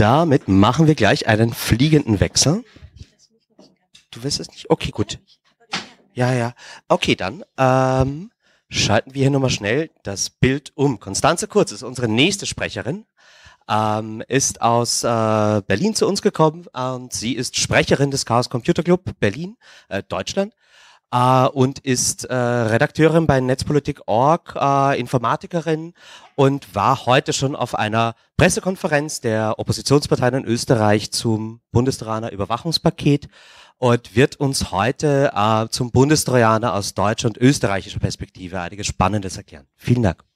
damit machen wir gleich einen fliegenden Wechsel. Du willst es nicht? Okay, gut. Ja, ja. Okay, dann ähm, schalten wir hier nochmal schnell das Bild um. Konstanze Kurz ist unsere nächste Sprecherin, ähm, ist aus äh, Berlin zu uns gekommen und sie ist Sprecherin des Chaos Computer Club Berlin, äh, Deutschland äh, und ist äh, Redakteurin bei Netzpolitik.org, äh, Informatikerin und war heute schon auf einer Pressekonferenz der Oppositionsparteien in Österreich zum Bundestrojaner Überwachungspaket und wird uns heute äh, zum Bundestrojaner aus deutscher und österreichischer Perspektive einiges Spannendes erklären. Vielen Dank.